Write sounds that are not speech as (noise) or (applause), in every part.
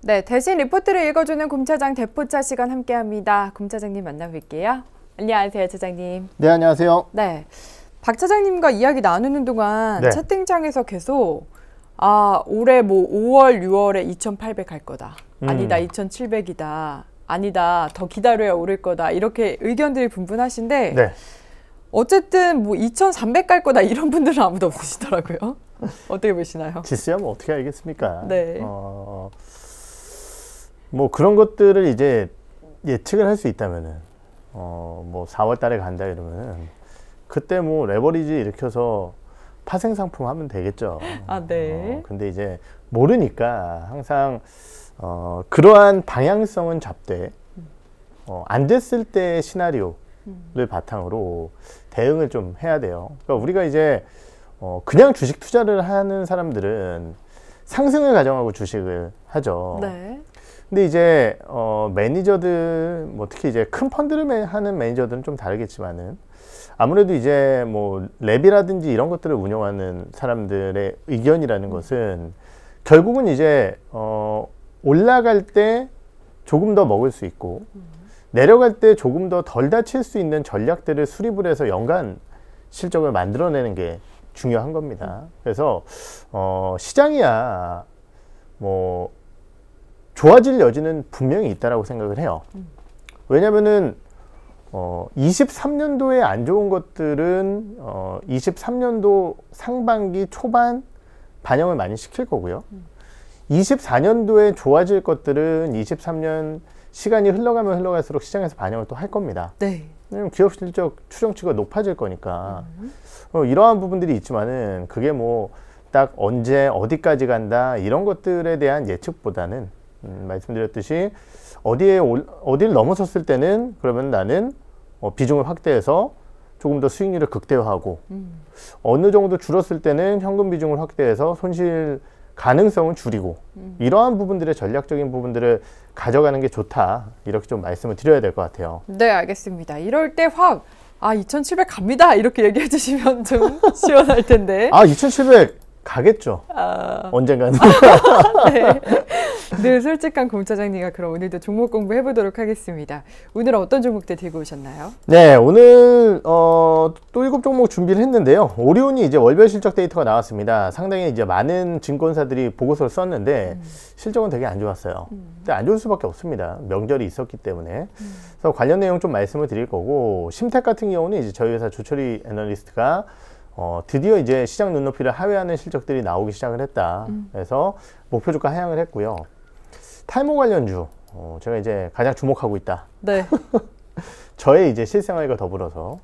네, 대신 리포트를 읽어주는 곰차장 대포차 시간 함께합니다. 곰차장님 만나뵐게요. 안녕하세요, 차장님. 네, 안녕하세요. 네, 박 차장님과 이야기 나누는 동안 네. 채팅창에서 계속 아 올해 뭐 5월, 6월에 2,800 갈 거다. 음. 아니다, 2,700이다. 아니다, 더 기다려야 오를 거다. 이렇게 의견들이 분분하신데 네. 어쨌든 뭐 2,300 갈 거다 이런 분들은 아무도 없으시더라고요. (laughs) 어떻게 보시나요? 지수야 뭐 어떻게 알겠습니까? 네. 어... 어. 뭐 그런 것들을 이제 예측을 할 수 있다면은 어뭐 4월 달에 간다 이러면은 그때 뭐 레버리지 일으켜서 파생 상품 하면 되겠죠. 아, 네. 어, 근데 이제 모르니까 항상 어, 그러한 방향성은 잡되 어, 안 됐을 때 시나리오를 음. 바탕으로 대응을 좀 해야 돼요. 그러니까 우리가 이제 어, 그냥 주식 투자를 하는 사람들은 상승을 가정하고 주식을 하죠. 네. 근데 이제 어, 매니저들 뭐 특히 이제 큰 펀드를 하는 매니저들은 좀 다르겠지만은 아무래도 이제 뭐 랩이라든지 이런 것들을 운영하는 사람들의 의견이라는 것은 결국은 이제 어, 올라갈 때 조금 더 먹을 수 있고 내려갈 때 조금 더 덜 다칠 수 있는 전략들을 수립을 해서 연간 실적을 만들어내는 게 중요한 겁니다. 그래서 어, 시장이야 뭐 좋아질 여지는 분명히 있다라고 생각을 해요. 음. 왜냐면은 어 23년도에 안 좋은 것들은 어 23년도 상반기 초반 반영을 많이 시킬 거고요. 24년도에 음. 좋아질 것들은 23년 시간이 흘러가면 흘러갈수록 시장에서 반영을 또 할 겁니다. 네. 왜냐면 기업 실적 추정치가 높아질 거니까 음. 어, 이러한 부분들이 있지만은 그게 뭐 딱 언제 어디까지 간다 이런 것들에 대한 예측보다는 음, 말씀드렸듯이 어디에 올, 어디를 넘어섰을 때는 그러면 나는 어, 비중을 확대해서 조금 더 수익률을 극대화하고 음. 어느 정도 줄었을 때는 현금 비중을 확대해서 손실 가능성은 줄이고 음. 이러한 부분들의 전략적인 부분들을 가져가는 게 좋다 이렇게 좀 말씀을 드려야 될 것 같아요. 네 알겠습니다. 이럴 때 확 아 2,700 갑니다 이렇게 얘기해 주시면 좀 (laughs) 시원할 텐데. 아2,700 가겠죠. 아... 언젠가는. (laughs) 네. 늘 솔직한 공차장님과 그럼 오늘도 종목 공부 해보도록 하겠습니다. 오늘 어떤 종목들 들고 오셨나요? 네, 오늘 어, 또 일곱 종목 준비를 했는데요. 오리온이 이제 월별 실적 데이터가 나왔습니다. 상당히 이제 많은 증권사들이 보고서를 썼는데 음. 실적은 되게 안 좋았어요. 음. 근데 안 좋을 수밖에 없습니다. 명절이 있었기 때문에. 음. 그래서 관련 내용 좀 말씀을 드릴 거고 심택 같은 경우는 이제 저희 회사 조철이 애널리스트가 어, 드디어 이제 시장 눈높이를 하회하는 실적들이 나오기 시작을 했다. 음. 그래서 목표 주가 하향을 했고요. 탈모 관련주, 어, 제가 이제 가장 주목하고 있다. 네. (laughs) 저의 이제 실생활과 더불어서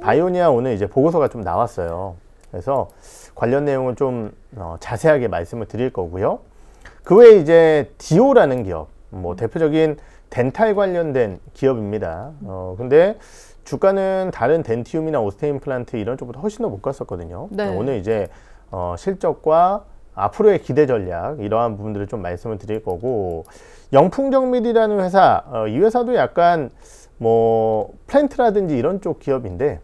바이오니아 오늘 이제 보고서가 좀 나왔어요. 그래서 관련 내용을 좀 어, 자세하게 말씀을 드릴 거고요. 그 외에 이제 디오라는 기업, 뭐 대표적인 덴탈 관련된 기업입니다. 어, 근데 주가는 다른 덴티움이나 오스테인 플란트 이런 쪽보다 훨씬 더 못 갔었거든요. 네. 그러니까 오늘 이제 어, 실적과 앞으로의 기대 전략 이러한 부분들을 좀 말씀을 드릴 거고 영풍정밀이라는 회사 어, 이 회사도 약간 뭐 플랜트라든지 이런 쪽 기업인데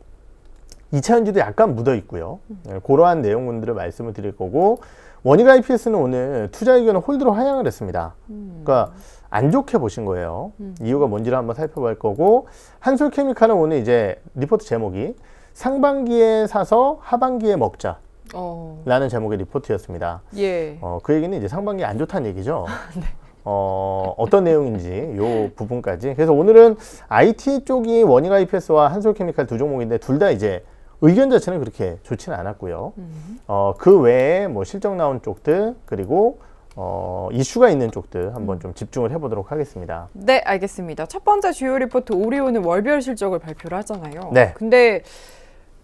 이차 연지도 약간 묻어 있고요. 네, 고러한 내용들을 말씀을 드릴 거고 원익 IPS는 오늘 투자 의견을 홀드로 하향을 했습니다. 음. 그러니까 안 좋게 보신 거예요. 음. 이유가 뭔지를 한번 살펴볼 거고 한솔케미칼은 오늘 이제 리포트 제목이 상반기에 사서 하반기에 먹자. 어. 라는 제목의 리포트였습니다. 예. 어, 그 얘기는 이제 상반기 안 좋다는 얘기죠. (laughs) 네. 어, 어떤 내용인지 요 부분까지. 그래서 오늘은 IT 쪽이 원익 IPS와 한솔케미칼 두 종목인데 둘 다 이제 의견 자체는 그렇게 좋지는 않았고요. 음. 어, 그 외에 뭐 실적 나온 쪽들 그리고 어, 이슈가 있는 쪽들 한번 음. 좀 집중을 해보도록 하겠습니다. 네, 알겠습니다. 첫 번째 주요 리포트 오리온은 월별 실적을 발표를 하잖아요. 네. 근데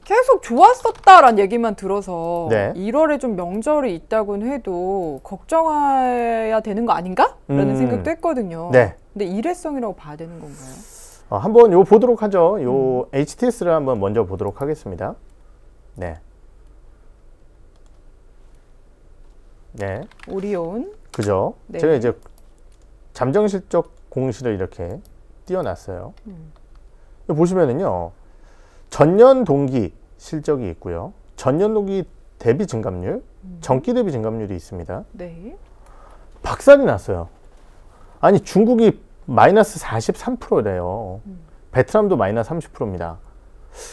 계속 좋았었다란 얘기만 들어서 네. 1월에 좀 명절이 있다곤 해도 걱정해야 되는 거 아닌가라는 음. 생각도 했거든요. 네. 근데 일회성이라고 봐야 되는 건가요? 어, 한번 요 보도록 하죠. 요 음. HTS를 한번 먼저 보도록 하겠습니다. 네. 네. 오리온. 그죠. 네. 제가 이제 잠정 실적 공시를 이렇게 띄어놨어요. 음. 보시면은요. 전년 동기 실적이 있고요. 전년 동기 대비 증감률, 음. 전기 대비 증감률이 있습니다. 네. 박살이 났어요. 아니 중국이 마이너스 43%래요. 음. 베트남도 마이너스 30%입니다.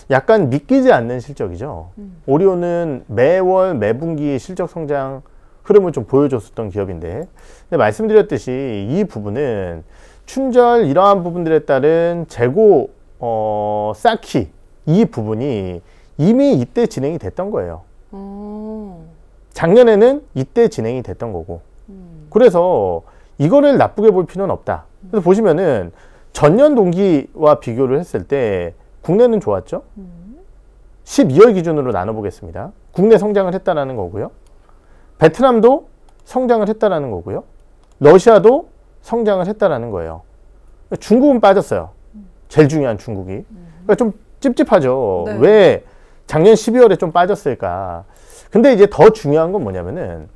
약간 믿기지 않는 실적이죠. 음. 오리온은 매월 매분기 실적 성장 흐름을 좀 보여줬었던 기업인데 근데 말씀드렸듯이 이 부분은 춘절 이러한 부분들에 따른 재고 어, 쌓기 이 부분이 이미 이때 진행이 됐던 거예요. 음. 작년에는 이때 진행이 됐던 거고 음. 그래서 이거를 나쁘게 볼 필요는 없다. 그래서 보시면은 전년 동기와 비교를 했을 때 국내는 좋았죠. 12월 음. 기준으로 나눠보겠습니다. 국내 성장을 했다라는 거고요. 베트남도 성장을 했다라는 거고요. 러시아도 성장을 했다라는 거예요. 중국은 빠졌어요. 제일 중요한 중국이. 그러니까 좀 찝찝하죠. 네. 왜 작년 12월에 좀 빠졌을까. 근데 이제 더 중요한 건 뭐냐면은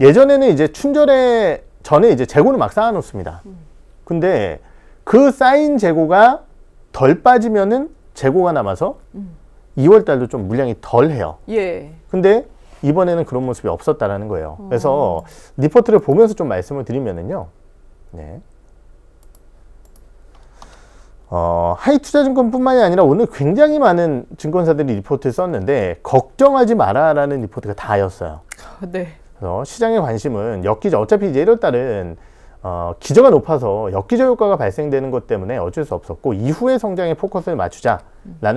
예전에는 이제 춘절에 전에 이제 재고를 막 쌓아놓습니다. 음. 근데 그 쌓인 재고가 덜 빠지면은 재고가 남아서 2월 음. 달도 좀 물량이 덜 해요. 예. 근데 이번에는 그런 모습이 없었다라는 거예요. 음. 그래서 리포트를 보면서 좀 말씀을 드리면은요. 네. 어, 하이 투자증권뿐만이 아니라 오늘 굉장히 많은 증권사들이 리포트 를 썼는데 걱정하지 마라라는 리포트가 다였어요. 아, 네. 그래서 시장의 관심은 역기저 어차피 이제 1월 달은 어, 기저가 높아서 역기저 효과가 발생되는 것 때문에 어쩔 수 없었고 이후의 성장에 포커스를 맞추자라는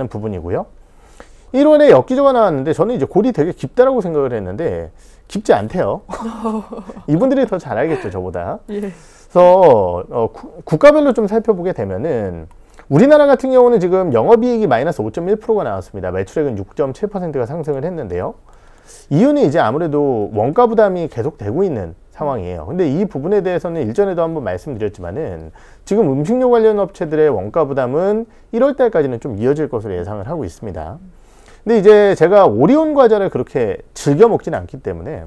음. 부분이고요. 1원에 엽기조가 나왔는데 저는 이제 골이 되게 깊다라고 생각을 했는데 깊지 않대요. (laughs) 이분들이 더 잘 알겠죠, 저보다. 예. 그래서 어, 구, 국가별로 좀 살펴보게 되면은 우리나라 같은 경우는 지금 영업이익이 마이너스 5.1%가 나왔습니다. 매출액은 6.7%가 상승을 했는데요. 이유는 이제 아무래도 원가 부담이 계속되고 있는 상황이에요. 근데 이 부분에 대해서는 일전에도 한번 말씀드렸지만은 지금 음식료 관련 업체들의 원가 부담은 1월 달까지는 좀 이어질 것으로 예상을 하고 있습니다. 근데 이제 제가 오리온 과자를 그렇게 즐겨 먹지는 않기 때문에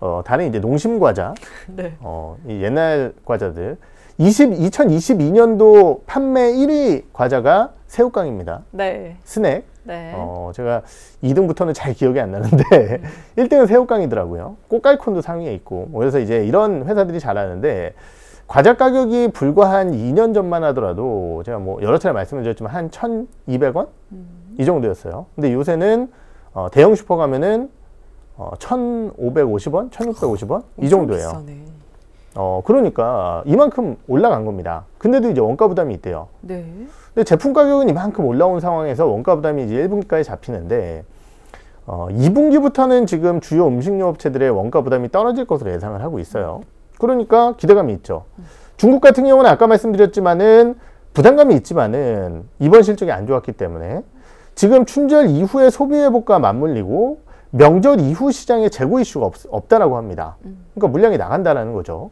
어, 다른 이제 농심 과자, (laughs) 네. 어, 이 옛날 과자들 20, 2022년도 판매 1위 과자가 새우깡입니다. 네. 스낵. 네. 어, 제가 2등부터는 잘 기억이 안 나는데 음. (laughs) 1등은 새우깡이더라고요. 꽃갈콘도 상위에 있고. 뭐 그래서 이제 이런 회사들이 잘하는데 과자 가격이 불과 한 2년 전만 하더라도 제가 뭐 여러 차례 말씀 드렸지만 한 1,200원? 음. 이 정도였어요. 근데 요새는 어, 대형 슈퍼 가면은 어, 1,550원, 1,650원 어, 이 정도예요. 어, 그러니까 이만큼 올라간 겁니다. 근데도 이제 원가 부담이 있대요. 네. 근데 제품 가격은 이만큼 올라온 상황에서 원가 부담이 이제 1분기까지 잡히는데 어, 2분기부터는 지금 주요 음식료 업체들의 원가 부담이 떨어질 것으로 예상을 하고 있어요. 그러니까 기대감이 있죠. 중국 같은 경우는 아까 말씀드렸지만은 부담감이 있지만은 이번 실적이 안 좋았기 때문에 지금 춘절 이후에 소비 회복과 맞물리고 명절 이후 시장에 재고 이슈가 없, 다라고 합니다. 음. 그러니까 물량이 나간다라는 거죠.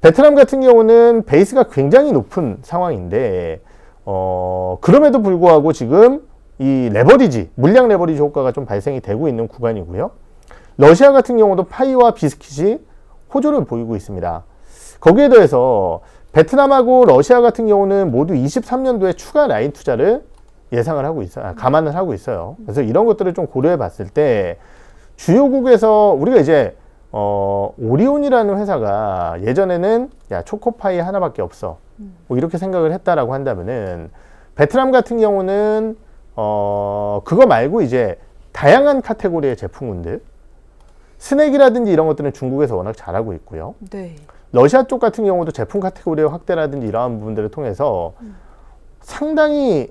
베트남 같은 경우는 베이스가 굉장히 높은 상황인데 어, 그럼에도 불구하고 지금 이 레버리지, 물량 레버리지 효과가 좀 발생이 되고 있는 구간이고요. 러시아 같은 경우도 파이와 비스킷이 호조를 보이고 있습니다. 거기에 더해서 베트남하고 러시아 같은 경우는 모두 23년도에 추가 라인 투자를 예상을 하고 있어요. 아, 감안을 하고 있어요. 그래서 이런 것들을 좀 고려해 봤을 때 주요국에서 우리가 이제 어, 오리온이라는 회사가 예전에는 야 초코파이 하나밖에 없어 뭐 이렇게 생각을 했다라고 한다면은 베트남 같은 경우는 어, 그거 말고 이제 다양한 카테고리의 제품군들 스낵이라든지 이런 것들은 중국에서 워낙 잘하고 있고요. 네. 러시아 쪽 같은 경우도 제품 카테고리의 확대라든지 이러한 부분들을 통해서 음. 상당히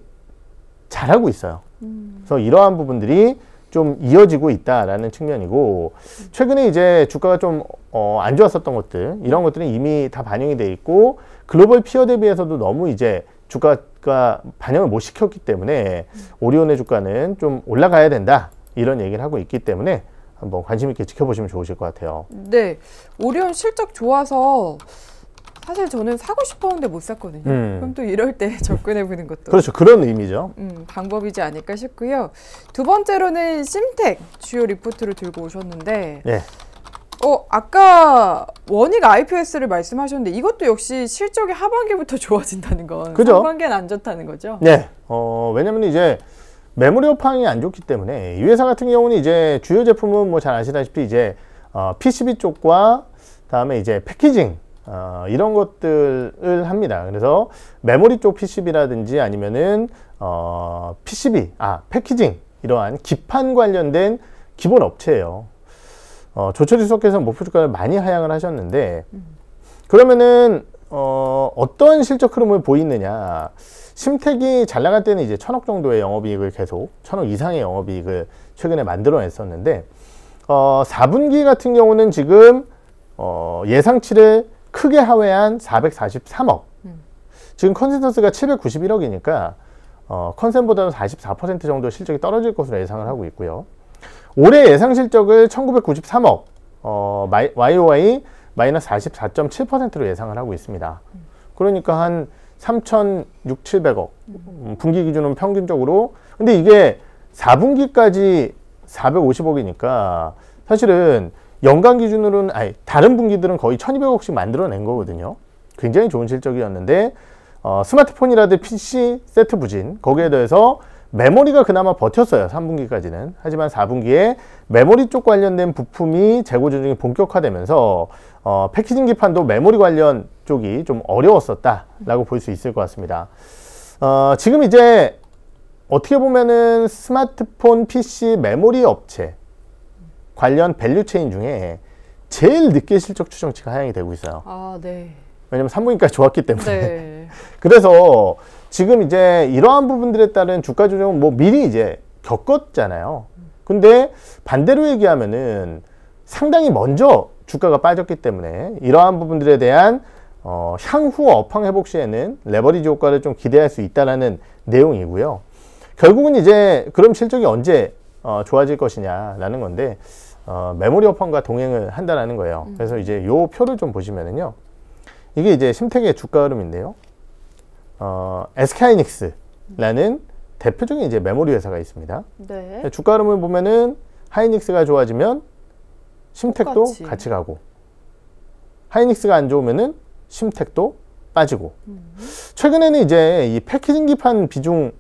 잘하고 있어요. 음. 그래서 이러한 부분들이 좀 이어지고 있다라는 측면이고 최근에 이제 주가가 좀안 어, 좋았었던 것들 이런 것들은 이미 다 반영이 돼 있고 글로벌 피어 대비해서도 너무 이제 주가가 반영을 못 시켰기 때문에 오리온의 주가는 좀 올라가야 된다 이런 얘기를 하고 있기 때문에 한번 관심 있게 지켜보시면 좋으실 것 같아요. 네, 오리온 실적 좋아서 사실 저는 사고 싶었는데 못 샀거든요. 음. 그럼 또 이럴 때 (laughs) 접근해 보는 것도 그렇죠. 그런 의미죠. 음, 방법이지 않을까 싶고요. 두 번째로는 심텍 주요 리포트를 들고 오셨는데 예. 어 아까 원익 IPS를 말씀하셨는데 이것도 역시 실적이 하반기부터 (laughs) 좋아진다는 건 그죠? 상반기는 안 좋다는 거죠. 네. 어 왜냐면 이제 메모리 업황이 안 좋기 때문에 이 회사 같은 경우는 이제 주요 제품은 뭐 잘 아시다시피 이제 어, PCB 쪽과 다음에 이제 패키징 어, 이런 것들을 합니다. 그래서 메모리 쪽 PCB라든지 아니면은 어, PCB, 아 패키징 이러한 기판 관련된 기본 업체예요. 어, 조철 수석께서 목표 주가를 많이 하향을 하셨는데 음. 그러면은 어, 어떤 실적 흐름을 보이느냐? 심택이 잘 나갈 때는 이제 천억 정도의 영업이익을 계속 천억 이상의 영업이익을 최근에 만들어냈었는데 어, 4분기 같은 경우는 지금 어, 예상치를 크게 하회한 443억. 음. 지금 컨센서스가 791억이니까 어, 컨센보다는 44% 정도 실적이 떨어질 것으로 예상을 하고 있고요. 올해 예상 실적을 1993억, 어, 마이, YOY 마이너스 44.7%로 예상을 하고 있습니다. 그러니까 한 3,600억. 음, 분기 기준은 평균적으로. 근데 이게 4분기까지 450억이니까 사실은 연간 기준으로는 아니 다른 분기들은 거의 1200억씩 만들어낸 거거든요. 굉장히 좋은 실적이었는데 어, 스마트폰이라든 PC 세트 부진 거기에 대해서 메모리가 그나마 버텼어요. 3분기까지는. 하지만 4분기에 메모리 쪽 관련된 부품이 재고 조정이 본격화되면서 어, 패키징 기판도 메모리 관련 쪽이 좀 어려웠었다라고 볼 수 있을 것 같습니다. 어, 지금 이제 어떻게 보면은 스마트폰, PC, 메모리 업체 관련 밸류체인 중에 제일 늦게 실적 추정치가 하향이 되고 있어요. 아, 네. 왜냐면 산부인과 좋았기 때문에. 네. (laughs) 그래서 지금 이제 이러한 부분들에 따른 주가 조정은 뭐 미리 이제 겪었잖아요. 근데 반대로 얘기하면은 상당히 먼저 주가가 빠졌기 때문에 이러한 부분들에 대한 어, 향후 업황 회복 시에는 레버리지 효과를 좀 기대할 수 있다라는 내용이고요. 결국은 이제 그럼 실적이 언제 어, 좋아질 것이냐라는 건데 어, 메모리 오펀과 동행을 한다라는 거예요. 음. 그래서 이제 요 표를 좀 보시면은요. 이게 이제 심택의 주가 흐름인데요. 어, SK하이닉스라는 음. 대표적인 이제 메모리 회사가 있습니다. 네. 주가 흐름을 보면은 하이닉스가 좋아지면 심택도 똑같이. 같이 가고 하이닉스가 안 좋으면은 심택도 빠지고 음. 최근에는 이제 이 패키징기판 비중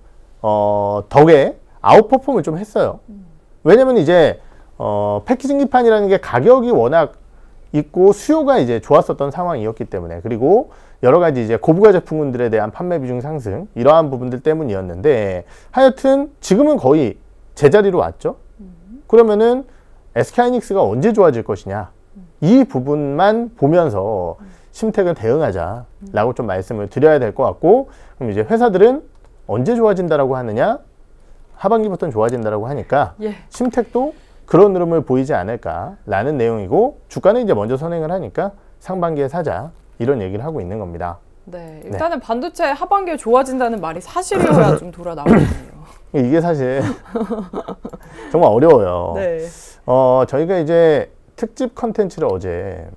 어, 덕에 아웃퍼폼을 좀 했어요. 음. 왜냐면 이제 어, 패키징 기판이라는 게 가격이 워낙 있고 수요가 이제 좋았었던 상황이었기 때문에 그리고 여러 가지 이제 고부가 제품군들에 대한 판매 비중 상승 이러한 부분들 때문이었는데 하여튼 지금은 거의 제자리로 왔죠. 그러면은 SK하이닉스가 언제 좋아질 것이냐 이 부분만 보면서 심택은 대응하자라고 좀 말씀을 드려야 될 것 같고 그럼 이제 회사들은 언제 좋아진다라고 하느냐 하반기부터는 좋아진다라고 하니까 예. 심택도 그런 흐름을 보이지 않을까라는 내용이고 주가는 이제 먼저 선행을 하니까 상반기에 사자 이런 얘기를 하고 있는 겁니다. 네, 네. 일단은 네. 반도체 하반기에 좋아진다는 말이 사실이어야 (laughs) 좀 돌아 나오거든요. 이게 사실 (laughs) 정말 어려워요. 네. 어, 저희가 이제 특집 컨텐츠를 어제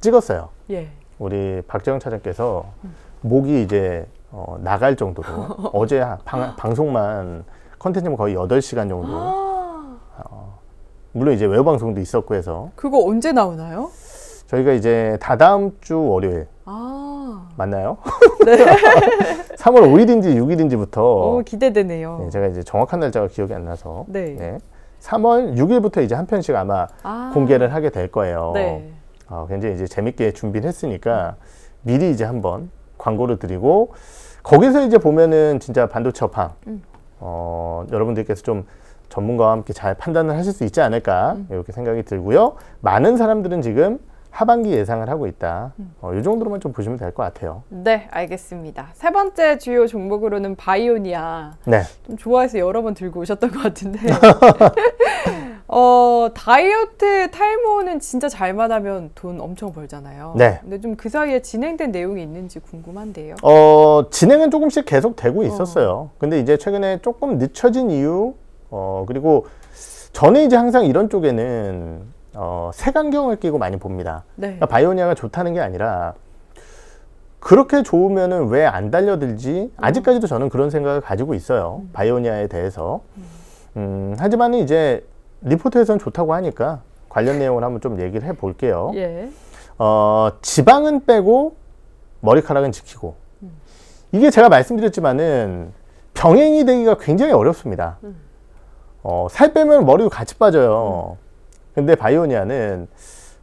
찍었어요. 예. 우리 박재영 차장께서 목이 이제 어, 나갈 정도로 (laughs) 어제 방, 방송만 컨텐츠만 거의 여 시간 정도 아. 어, 물론 이제 외부 방송도 있었고 해서 그거 언제 나오나요? 저희가 이제 다다음 주 월요일 아 맞나요? (laughs) 네. 3월 (laughs) 5일인지 6일인지부터 오, 기대되네요. 네, 제가 이제 정확한 날짜가 기억이 안 나서 네. 네. 3월 6일부터 이제 한 편씩 아마 아 공개를 하게 될 거예요. 네. 어, 굉장히 이제 재밌게 준비를 했으니까 미리 이제 한번 광고를 드리고 거기서 이제 보면은 진짜 반도체 업황 음. 어, 여러분들께서 좀 전문가와 함께 잘 판단을 하실 수 있지 않을까 음. 이렇게 생각이 들고요. 많은 사람들은 지금 하반기 예상을 하고 있다. 어, 이 정도로만 좀 보시면 될 것 같아요. 네, 알겠습니다. 세 번째 주요 종목으로는 바이오니아. 네. 좀 좋아해서 여러 번 들고 오셨던 것 같은데. (laughs) 어, 다이어트 탈모는 진짜 잘만 하면 돈 엄청 벌잖아요. 네. 근데 좀 그 사이에 진행된 내용이 있는지 궁금한데요. 어, 진행은 조금씩 계속 되고 어. 있었어요. 어. 근데 이제 최근에 조금 늦춰진 이유 어, 그리고 저는 이제 항상 이런 쪽에는 어, 색안경을 끼고 많이 봅니다. 네. 그러니까 바이오니아가 좋다는 게 아니라 그렇게 좋으면은 왜 안 달려들지? 아직까지도 저는 그런 생각을 가지고 있어요. 음. 바이오니아에 대해서. 음, 음 하지만 이제 리포트에서는 좋다고 하니까 관련 내용을 한번 좀 얘기를 해볼게요. 예. 어, 지방은 빼고 머리카락은 지키고. 음. 이게 제가 말씀드렸지만은 병행이 되기가 굉장히 어렵습니다. 음. 어, 살 빼면 머리도 같이 빠져요. 근데 바이오니아는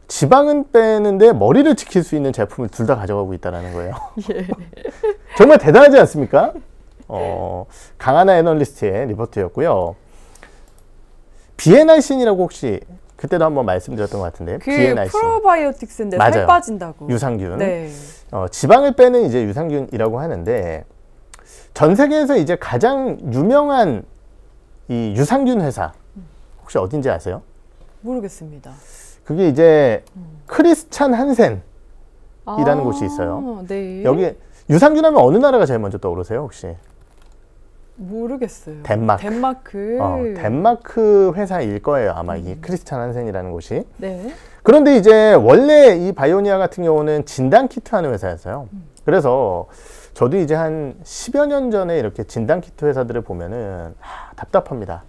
지방은 빼는데 머리를 지킬 수 있는 제품을 둘 다 가져가고 있다는 거예요. (laughs) 예. (laughs) 정말 대단하지 않습니까? 어, 강하나 애널리스트의 리버트였고요 비엔알신이라고 혹시 그때도 한번 말씀드렸던 것 같은데 그 비엔알신. 프로바이오틱스인데 맞아요. 살 빠진다고. 유산균. 네. 어, 지방을 빼는 이제 유산균이라고 하는데 전 세계에서 이제 가장 유명한 이 유산균 회사 혹시 어딘지 아세요? 모르겠습니다. 그게 이제 음. 크리스찬 한센이라는 아, 곳이 있어요. 네. 여기 유산균 하면 어느 나라가 제일 먼저 떠오르세요 혹시? 모르겠어요. 덴마크. 덴마크. 어, 덴마크 회사일 거예요 아마 음. 이 크리스찬 한센이라는 곳이. 네. 그런데 이제 원래 이 바이오니아 같은 경우는 진단 키트 하는 회사였어요. 음. 그래서 저도 이제 한 10여 년 전에 이렇게 진단키트 회사들을 보면은 하, 아, 답답합니다.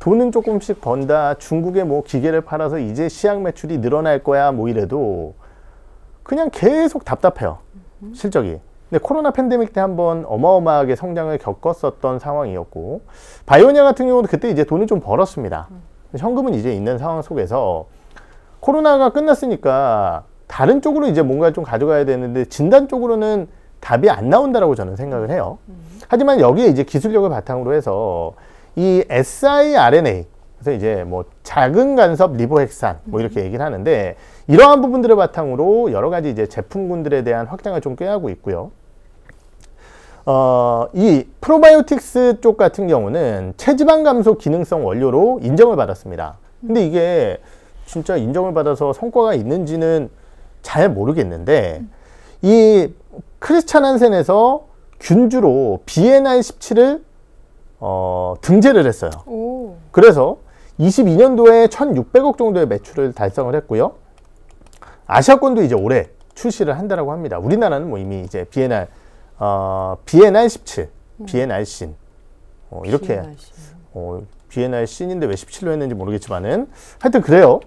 돈은 조금씩 번다. 중국에 뭐 기계를 팔아서 이제 시향 매출이 늘어날 거야. 뭐 이래도 그냥 계속 답답해요. 실적이. 근데 코로나 팬데믹 때 한번 어마어마하게 성장을 겪었었던 상황이었고 바이오니아 같은 경우도 그때 이제 돈을 좀 벌었습니다. 현금은 이제 있는 상황 속에서 코로나가 끝났으니까 다른 쪽으로 이제 뭔가 좀 가져가야 되는데 진단 쪽으로는 답이 안 나온다라고 저는 생각을 해요. 하지만 여기에 이제 기술력을 바탕으로 해서 이 siRNA 그래서 이제 뭐 작은 간섭 리보핵산 뭐 음. 이렇게 얘기를 하는데 이러한 부분들을 바탕으로 여러 가지 이제 제품군들에 대한 확장을 좀 꾀하고 있고요. 어, 이 프로바이오틱스 쪽 같은 경우는 체지방 감소 기능성 원료로 인정을 받았습니다. 근데 이게 진짜 인정을 받아서 성과가 있는지는 잘 모르겠는데 이 크리스찬 한센에서 균주로 비엔나의 17을 어, 등재를 했어요. 오. 그래서 22년도에 1,600억 정도의 매출을 달성을 했고요. 아시아권도 이제 올해 출시를 한다라고 합니다. 우리나라는 뭐 이미 이제 비엔나 어, 비엔나 17, 음. 비엔나 신 어, 이렇게 비엔나 신. 어, 비엔나 신인데 왜 17로 했는지 모르겠지만은 하여튼 그래요.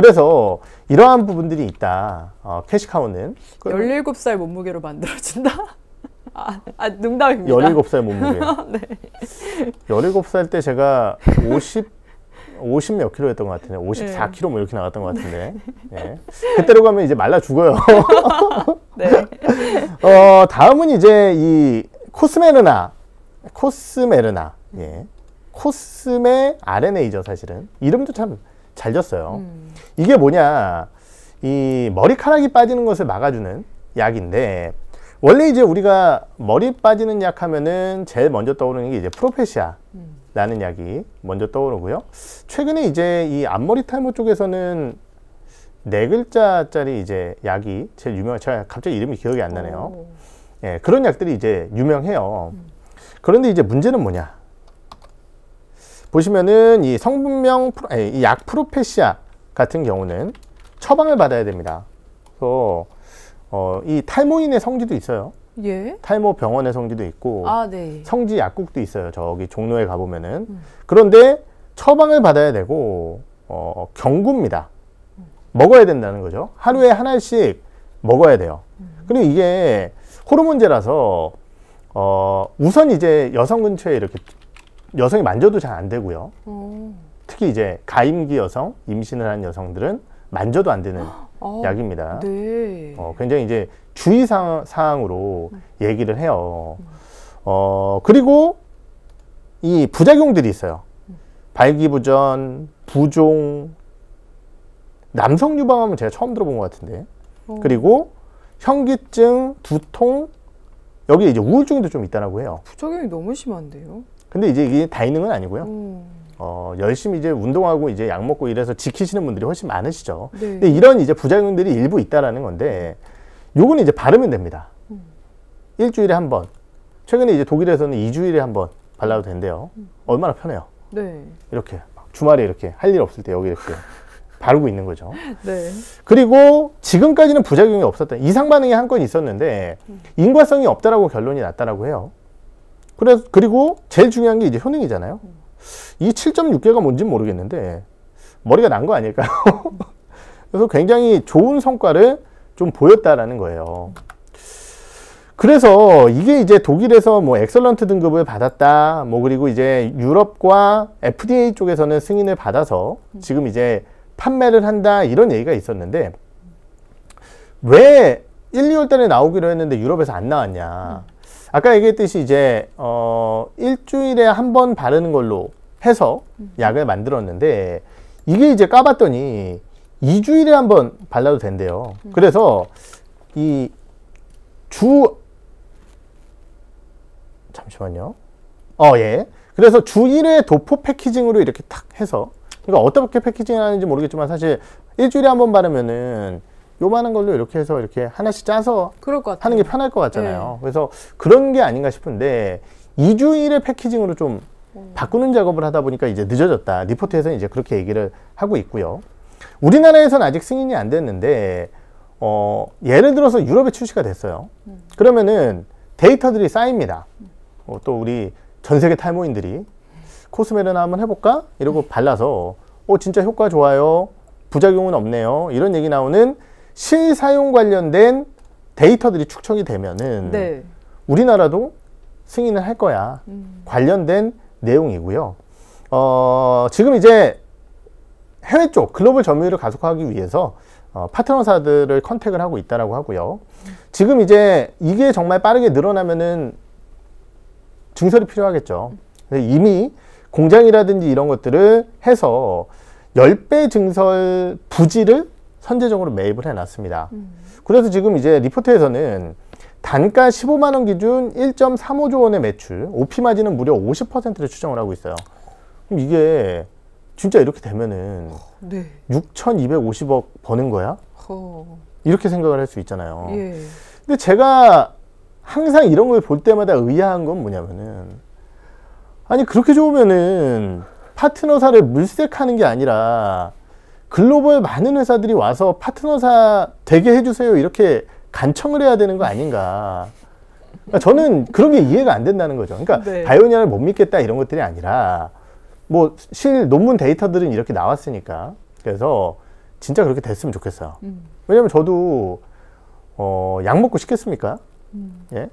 그래서 이러한 부분들이 있다. 어, 캐시카우는. 17살 몸무게로 만들어진다? 아, 아, 농담입니다. 17살 몸무게. (laughs) 네. 17살 때 제가 50, 50몇 킬로 였던 것 같은데, 54 킬로 네. 뭐 이렇게 나갔던 것 같은데. 네. 네. 그때로 가면 이제 말라 죽어요. (laughs) 네. 어, 다음은 이제 이 코스메르나, 코스메르나, 예. 코스메 RNA죠, 사실은. 이름도 참잘 졌어요. 음. 이게 뭐냐. 이 머리카락이 빠지는 것을 막아주는 약인데, 원래 이제 우리가 머리 빠지는 약 하면은 제일 먼저 떠오르는 게 이제 프로페시아. 라는 약이 먼저 떠오르고요. 최근에 이제 이 앞머리 탈모 쪽에서는 네 글자짜리 이제 약이 제일 유명한 제가 갑자기 이름이 기억이 안 나네요. 오. 예, 그런 약들이 이제 유명해요. 음. 그런데 이제 문제는 뭐냐? 보시면은 이 성분명 이약 프로페시아 같은 경우는 처방을 받아야 됩니다. 그래서 어, 이 탈모인의 성지도 있어요. 예? 탈모 병원의 성지도 있고 아, 네. 성지 약국도 있어요. 저기 종로에 가보면은 음. 그런데 처방을 받아야 되고 어, 경구입니다. 먹어야 된다는 거죠. 하루에 하나씩 먹어야 돼요. 음. 그리고 이게 호르몬제라서 어, 우선 이제 여성 근처에 이렇게 여성이 만져도 잘 안 되고요. 음. 특히 이제 가임기 여성, 임신을 한 여성들은 만져도 안 되는 (gasps) 어, 약입니다. 네. 어, 굉장히 이제 주의 사항으로 음. 얘기를 해요. 음. 어, 그리고 이 부작용들이 있어요. 음. 발기부전, 부종, 남성 유방암은 제가 처음 들어본 것 같은데. 어. 그리고 현기증, 두통, 여기 이제 우울증도 좀 있다라고 해요. 부작용이 너무 심한데요. 근데 이제 이게 다 있는 건 아니고요. 음. 어, 열심히 이제 운동하고 이제 약 먹고 이래서 지키시는 분들이 훨씬 많으시죠. 네. 근데 이런 이제 부작용들이 일부 있다라는 건데 요거는 이제 바르면 됩니다. 음. 일주일에 한 번. 최근에 이제 독일에서는 이주일에 한 번 발라도 된대요. 음. 얼마나 편해요. 네. 이렇게 주말에 이렇게 할 일 없을 때 여기 이렇게 (laughs) 바르고 있는 거죠. 네. 그리고 지금까지는 부작용이 없었던 이상 반응이 한 건 있었는데 음. 인과성이 없다라고 결론이 났다라고 해요. 그래서 그리고 제일 중요한 게 이제 효능이잖아요. 이 7.6개가 뭔지는 모르겠는데 머리가 난 거 아닐까요? (laughs) 그래서 굉장히 좋은 성과를 좀 보였다라는 거예요. 그래서 이게 이제 독일에서 뭐 엑설런트 등급을 받았다. 뭐 그리고 이제 유럽과 FDA 쪽에서는 승인을 받아서 지금 이제 판매를 한다 이런 얘기가 있었는데 왜 1, 2월 달에 나오기로 했는데 유럽에서 안 나왔냐. 아까 얘기했듯이 이제 어 일주일에 한 번 바르는 걸로 해서 약을 만들었는데 이게 이제 까봤더니 이주일에 한 번 발라도 된대요. 음. 그래서 이 주 잠시만요. 어, 예. 그래서 주 1회 도포 패키징으로 이렇게 탁 해서 그러니까 어떻게 패키징을 하는지 모르겠지만 사실 일주일에 한 번 바르면은 요만한 걸로 이렇게 해서 이렇게 하나씩 짜서 하는 게 편할 것 같잖아요. 네. 그래서 그런 게 아닌가 싶은데 2주일의 패키징으로 좀 음. 바꾸는 작업을 하다 보니까 이제 늦어졌다. 리포트에서는 이제 그렇게 얘기를 하고 있고요. 우리나라에서는 아직 승인이 안 됐는데 어, 예를 들어서 유럽에 출시가 됐어요. 음. 그러면은 데이터들이 쌓입니다. 어, 또 우리 전 세계 탈모인들이 코스메르나 한번 해볼까? 이러고 발라서 어 진짜 효과 좋아요. 부작용은 없네요. 이런 얘기 나오는 실사용 관련된 데이터들이 축적이 되면은 네. 우리나라도 승인을 할 거야. 음. 관련된 내용이고요. 어, 지금 이제 해외 쪽 글로벌 점유율을 가속화하기 위해서 어, 파트너사들을 컨택을 하고 있다라고 하고요. 음. 지금 이제 이게 정말 빠르게 늘어나면은 증설이 필요하겠죠. 이미 공장이라든지 이런 것들을 해서 10배 증설 부지를 선제적으로 매입을 해놨습니다. 음. 그래서 지금 이제 리포트에서는 단가 15만 원 기준 1.35조 원의 매출, 오피 마진은 무려 50%를 추정을 하고 있어요. 그럼 이게 진짜 이렇게 되면은 어, 네. 6,250억 버는 거야? 허. 어. 이렇게 생각을 할 수 있잖아요. 예. 근데 제가 항상 이런 걸 볼 때마다 의아한 건 뭐냐면은 아니 그렇게 좋으면은 파트너사를 물색하는 게 아니라 글로벌 많은 회사들이 와서 파트너사 되게 해주세요 이렇게 간청을 해야 되는 거 아닌가. 그러니까 저는 그런 게 이해가 안 된다는 거죠. 그러니까 네. 바이오니아를 못 믿겠다 이런 것들이 아니라 뭐 실 논문 데이터들은 이렇게 나왔으니까 그래서 진짜 그렇게 됐으면 좋겠어요. 음. 왜냐면 저도 어, 약 먹고 싶겠습니까 음. 예?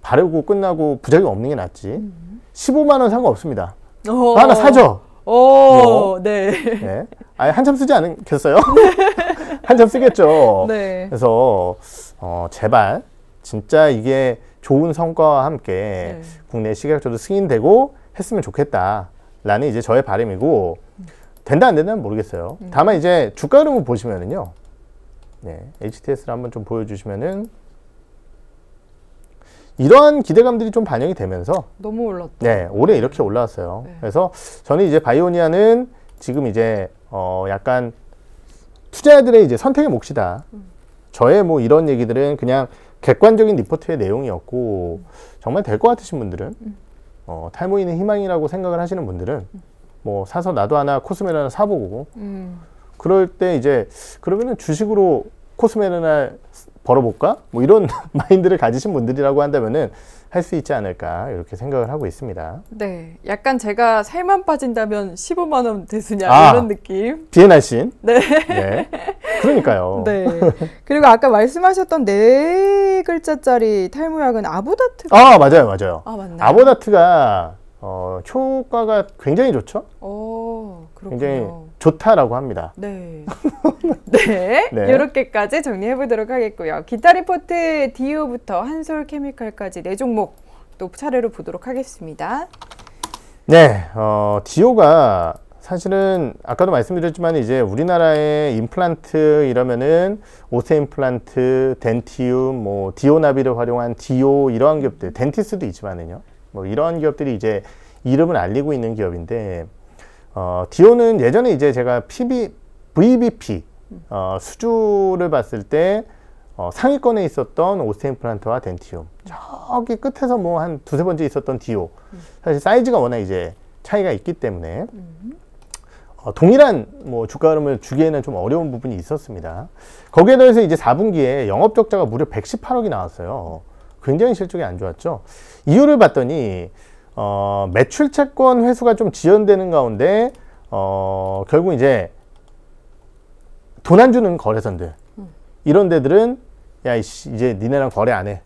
바르고 끝나고 부작용 없는 게 낫지. 음. 15만 원 상관없습니다. 어. 하나 사죠. 오, 뭐? 네. 네. (laughs) 아예 한참 쓰지 않겠어요? (laughs) 한참 쓰겠죠. 네. 그래서 어, 제발 진짜 이게 좋은 성과와 함께 네. 국내 식약처도 승인되고 했으면 좋겠다라는 이제 저의 바람이고 음. 된다 안 된다는 모르겠어요. 음. 다만 이제 주가 흐름을 보시면은요. 네, HTS를 한번 좀 보여주시면은 이러한 기대감들이 좀 반영이 되면서 너무 올랐다. 네, 올해 이렇게 올라왔어요. 네. 그래서 저는 이제 바이오니아는 지금 이제 어 약간 투자자들의 이제 선택의 몫이다. 음. 저의 뭐 이런 얘기들은 그냥 객관적인 리포트의 내용이었고 음. 정말 될 것 같으신 분들은 음. 어, 탈모인의 희망이라고 생각을 하시는 분들은 음. 뭐 사서 나도 하나 코스메 하나 사보고 음. 그럴 때 이제 그러면은 주식으로 코스메 하나 벌어볼까? 뭐 이런 (laughs) 마인드를 가지신 분들이라고 한다면은 할 수 있지 않을까 이렇게 생각을 하고 있습니다. 네, 약간 제가 살만 빠진다면 15만 원 대수냐 아, 이런 느낌. DNR 씬. 네. 네. 그러니까요. (laughs) 네. 그리고 아까 말씀하셨던 네 글자짜리 탈모약은 아보다트아 맞아요, 맞아요. 아 맞나. 아보다트가 어, 효과가 굉장히 좋죠. 오, 그렇군요. 굉장히 좋다라고 합니다. 네. (laughs) 네. 네. 이렇게까지 정리해 보도록 하겠고요. 기타 리포트 디오부터 한솔 케미칼까지 네 종목 또 차례로 보도록 하겠습니다. 네. 어, 디오가 사실은 아까도 말씀드렸지만 이제 우리나라의 임플란트 이러면은 오세 임플란트, 덴티움, 뭐 디오나비를 활용한 디오 이러한 기업들, 덴티스도 있지만은요. 뭐 이러한 기업들이 이제 이름을 알리고 있는 기업인데 어, 디오는 예전에 이제 제가 PB, VBP 어, 수주를 봤을 때 어, 상위권에 있었던 오스테 플란트와 덴티움 저기 끝에서 뭐 한 두세 번째 있었던 디오 사실 사이즈가 워낙 이제 차이가 있기 때문에 어, 동일한 뭐 주가 흐름을 주기에는 좀 어려운 부분이 있었습니다. 거기에 더해서 이제 4분기에 영업 적자가 무려 118억이 나왔어요. 굉장히 실적이 안 좋았죠. 이유를 봤더니 어, 매출 채권 회수가 좀 지연되는 가운데 어, 결국 이제 돈 안 주는 거래선들 이런 데들은 야 이씨 이제 니네랑 거래 안 해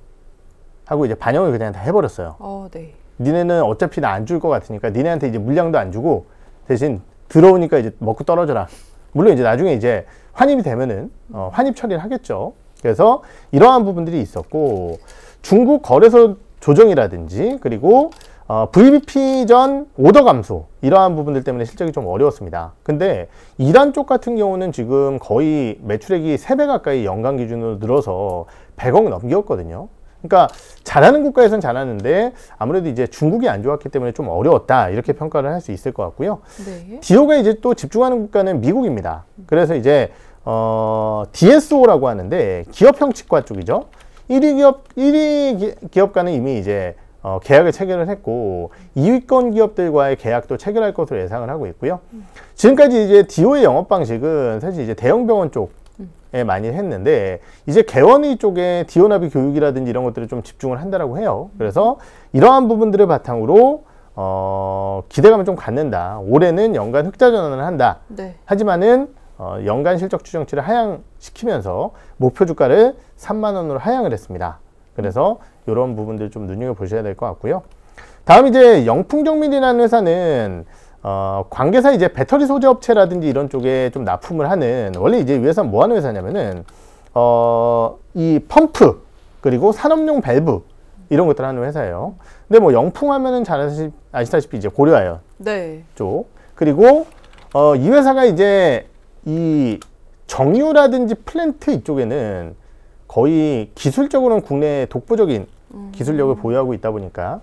하고 이제 반영을 그냥 다 해버렸어요. 어, 네. 니네는 어차피 나 안 줄 것 같으니까 니네한테 이제 물량도 안 주고 대신 들어오니까 이제 먹고 떨어져라. 물론 이제 나중에 이제 환입이 되면은 어, 환입 처리를 하겠죠. 그래서 이러한 부분들이 있었고 중국 거래소 조정이라든지 그리고 어, VBP 전 오더 감소 이러한 부분들 때문에 실적이 좀 어려웠습니다. 근데 이란 쪽 같은 경우는 지금 거의 매출액이 3배 가까이 연간 기준으로 늘어서 100억 넘겼거든요. 그러니까 잘하는 국가에선 잘하는데 아무래도 이제 중국이 안 좋았기 때문에 좀 어려웠다 이렇게 평가를 할 수 있을 것 같고요. 네. 디오가 이제 또 집중하는 국가는 미국입니다. 그래서 이제 어, DSO라고 하는데 기업형 치과 쪽이죠. 1위 기업 1위 기, 기업가는 이미 이제 어, 계약을 체결을 했고 이위권 기업들과의 계약도 체결할 것으로 예상을 하고 있고요. 지금까지 이제 디오의 영업 방식은 사실 이제 대형 병원 쪽 많이 했는데 이제 개원의 쪽에 디오나비 교육이라든지 이런 것들을 좀 집중을 한다라고 해요. 그래서 이러한 부분들을 바탕으로 어, 기대감을 좀 갖는다. 올해는 연간 흑자 전환을 한다. 네. 하지만은 어, 연간 실적 추정치를 하향시키면서 목표 주가를 3만 원으로 하향을 했습니다. 그래서 이런 부분들 좀 눈여겨보셔야 될 것 같고요. 다음 이제 영풍정밀이라는 회사는 어, 관계사 이제 배터리 소재 업체라든지 이런 쪽에 좀 납품을 하는 원래 이제 이 회사 뭐 하는 회사냐면은 어, 이 펌프 그리고 산업용 밸브 이런 것들 하는 회사예요. 근데 뭐 영풍하면은 잘 아시, 아시다시피 이제 고려하요 네. 쪽 그리고 어, 이 회사가 이제 이 정유라든지 플랜트 이쪽에는 거의 기술적으로는 국내 독보적인 음. 기술력을 보유하고 있다 보니까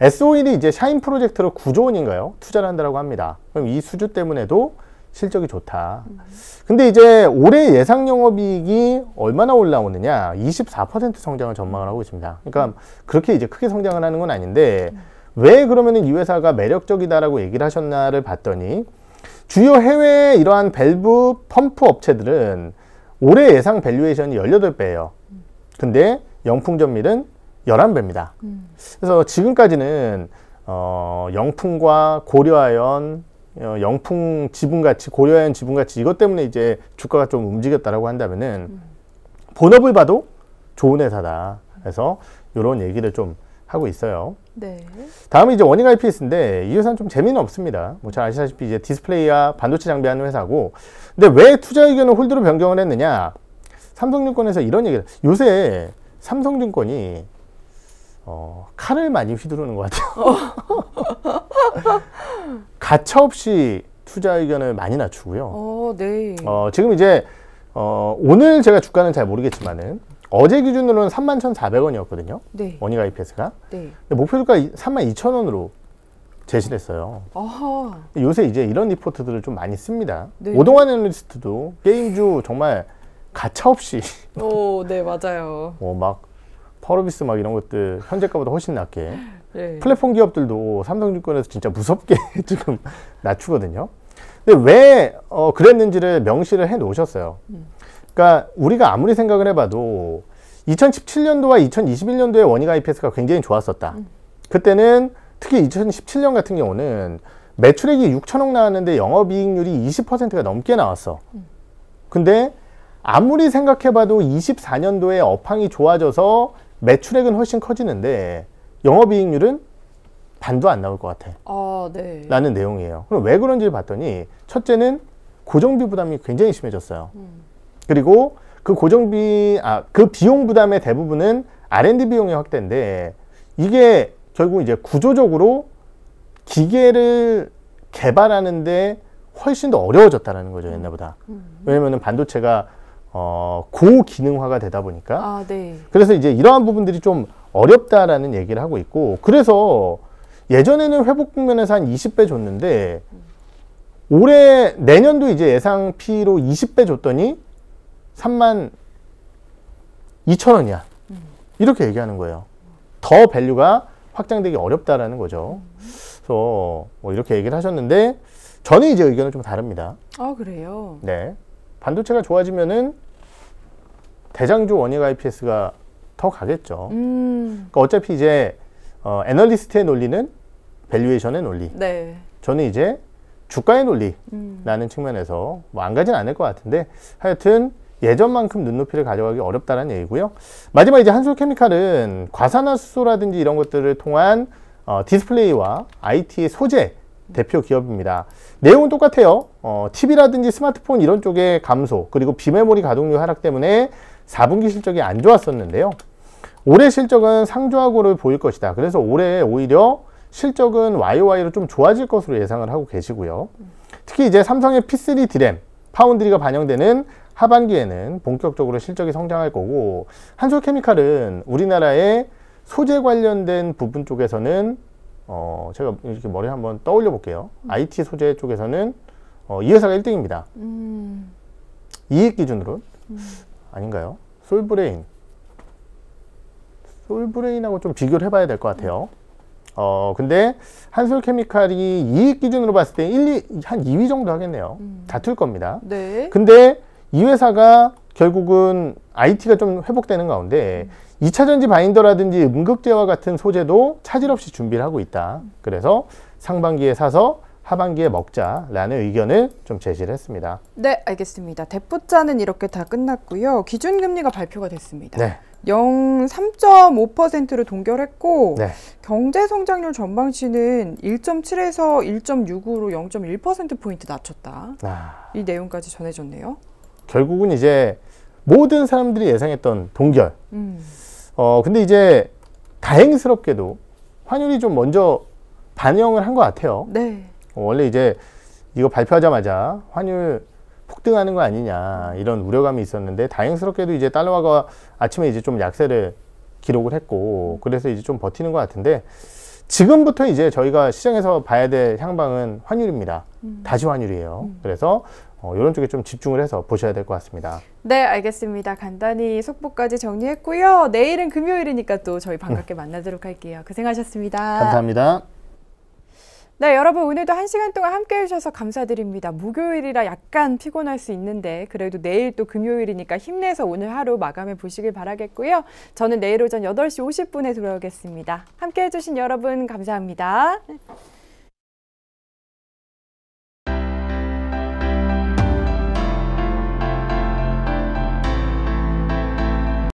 s o e 는 이제 샤인 프로젝트로 9조 원인가요? 투자를 한다고 합니다. 그럼 이 수주 때문에도 실적이 좋다. 음. 근데 이제 올해 예상 영업이익이 얼마나 올라오느냐? 24% 성장을 전망을 하고 있습니다. 그러니까 음. 그렇게 이제 크게 성장을 하는 건 아닌데 왜그러면이 회사가 매력적이다라고 얘기를 하셨나를 봤더니 주요 해외 이러한 밸브 펌프 업체들은 올해 예상 밸류에이션이 18배예요. 근데 영풍전밀은 열한 배입니다 음. 그래서 지금까지는 어, 영풍과 고려하연, 어, 영풍 지분같이 고려하연 지분같이 이것 때문에 이제 주가가 좀 움직였다라고 한다면은 음. 본업을 봐도 좋은 회사다. 그래서 이런 얘기를 좀 하고 있어요. 네. 다음이 이제 워닝 IPS인데 이 회사는 좀 재미는 없습니다. 뭐 잘 아시다시피 이제 디스플레이와 반도체 장비하는 회사고. 근데 왜 투자 의견을 홀드로 변경을 했느냐? 삼성증권에서 이런 얘기를 요새 삼성증권이 어, 칼을 많이 휘두르는 것 같아요. 어. (laughs) 가차없이 투자 의견을 많이 낮추고요. 어, 네. 어, 지금 이제 어, 오늘 제가 주가는 잘 모르겠지만은 어제 기준으로는 31,400원이었거든요. 네. 원이가 p s 가 네. 목표 주가 32,000원으로 제시 했어요. 아하. 요새 이제 이런 리포트들을 좀 많이 씁니다. 네. 오동환 애널리스트도 게임주 정말 가차없이 오, 네, 맞아요. 어, 막 퍼어비스막 이런 것들 현재가보다 훨씬 낮게 예. 플랫폼 기업들도 삼성증권에서 진짜 무섭게 (laughs) 지금 낮추거든요. 근데 왜 어, 그랬는지를 명시를 해 놓으셨어요. 그러니까 우리가 아무리 생각을 해봐도 2017년도와 2021년도에 원익 IPS가 굉장히 좋았었다. 음. 그때는 특히 2017년 같은 경우는 매출액이 6천억 나왔는데 영업이익률이 20%가 넘게 나왔어. 음. 근데 아무리 생각해봐도 24년도에 업황이 좋아져서 매출액은 훨씬 커지는데 영업이익률은 반도 안 나올 것 같아. 아, 네. 라는 내용이에요. 그럼 왜 그런지를 봤더니 첫째는 고정비 부담이 굉장히 심해졌어요. 음. 그리고 그 고정비 아그 비용 부담의 대부분은 R&D 비용의 확대인데 이게 결국 이제 구조적으로 기계를 개발하는데 훨씬 더 어려워졌다라는 거죠 옛날보다. 음. 왜냐면은 반도체가 어, 고기능화가 되다 보니까 아, 네. 그래서 이제 이러한 부분들이 좀 어렵다라는 얘기를 하고 있고 그래서 예전에는 회복 국면에서 한 20배 줬는데 올해 내년도 이제 예상 피로 20배 줬더니 3만 2천 원이야 이렇게 얘기하는 거예요. 더 밸류가 확장되기 어렵다라는 거죠. 그래서 뭐 이렇게 얘기를 하셨는데 저는 이제 의견은 좀 다릅니다. 아 그래요? 네. 반도체가 좋아지면은 대장주 원예가 IPS가 더 가겠죠. 음. 그러니까 어차피 이제 어, 애널리스트의 논리는 밸류에이션의 논리. 네. 저는 이제 주가의 논리라는 음. 측면에서 뭐 안 가진 않을 것 같은데 하여튼 예전만큼 눈높이를 가져가기 어렵다는 얘기고요. 마지막 이제 한솔케미칼은 과산화 수소라든지 이런 것들을 통한 어, 디스플레이와 IT의 소재 대표 기업입니다. 내용은 똑같아요. 어, TV라든지 스마트폰 이런 쪽의 감소 그리고 비메모리 가동률 하락 때문에 4분기 실적이 안 좋았었는데요. 올해 실적은 상조하고를 보일 것이다. 그래서 올해 오히려 실적은 YOY로 좀 좋아질 것으로 예상을 하고 계시고요. 특히 이제 삼성의 P3 디램, 파운드리가 반영되는 하반기에는 본격적으로 실적이 성장할 거고 한솔케미칼은 우리나라의 소재 관련된 부분 쪽에서는 어 제가 이렇게 머리 한번 떠올려 볼게요. 음. IT 소재 쪽에서는 어, 이 회사가 1등입니다. 음. 이익 기준으로 음. 아닌가요? 솔브레인 솔브레인하고 좀 비교를 해봐야 될 것 같아요 어 근데 한솔케미칼이 이익 기준으로 봤을 때 1, 2, 한 2위 정도 하겠네요 음. 다툴 겁니다 네. 근데 이 회사가 결국은 IT가 좀 회복되는 가운데 음. 2차전지 바인더라든지 음극재와 같은 소재도 차질 없이 준비를 하고 있다 음. 그래서 상반기에 사서 하반기에 먹자라는 의견을 좀 제시를 했습니다. 네, 알겠습니다. 대포자는 이렇게 다 끝났고요. 기준금리가 발표가 됐습니다. 네. 0.3.5%로 동결했고 네. 경제 성장률 전망치는 1.7에서 1.6으로 0.1% 포인트 낮췄다. 아. 이 내용까지 전해졌네요. 결국은 이제 모든 사람들이 예상했던 동결. 음. 어 근데 이제 다행스럽게도 환율이 좀 먼저 반영을 한 것 같아요. 네. 어, 원래 이제 이거 발표하자마자 환율 폭등하는 거 아니냐 이런 우려감이 있었는데 다행스럽게도 이제 달러화가 아침에 이제 좀 약세를 기록을 했고 그래서 이제 좀 버티는 것 같은데 지금부터 이제 저희가 시장에서 봐야 될 향방은 환율입니다. 음. 다시 환율이에요. 음. 그래서 어, 이런 쪽에 좀 집중을 해서 보셔야 될 것 같습니다. 네, 알겠습니다. 간단히 속보까지 정리했고요. 내일은 금요일이니까 또 저희 반갑게 음. 만나도록 할게요. 고생하셨습니다. 감사합니다. 네, 여러분 오늘도 한 시간 동안 함께 해주셔서 감사드립니다. 목요일이라 약간 피곤할 수 있는데 그래도 내일 또 금요일이니까 힘내서 오늘 하루 마감해 보시길 바라겠고요. 저는 내일 오전 8시 50분에 돌아오겠습니다. 함께 해주신 여러분 감사합니다.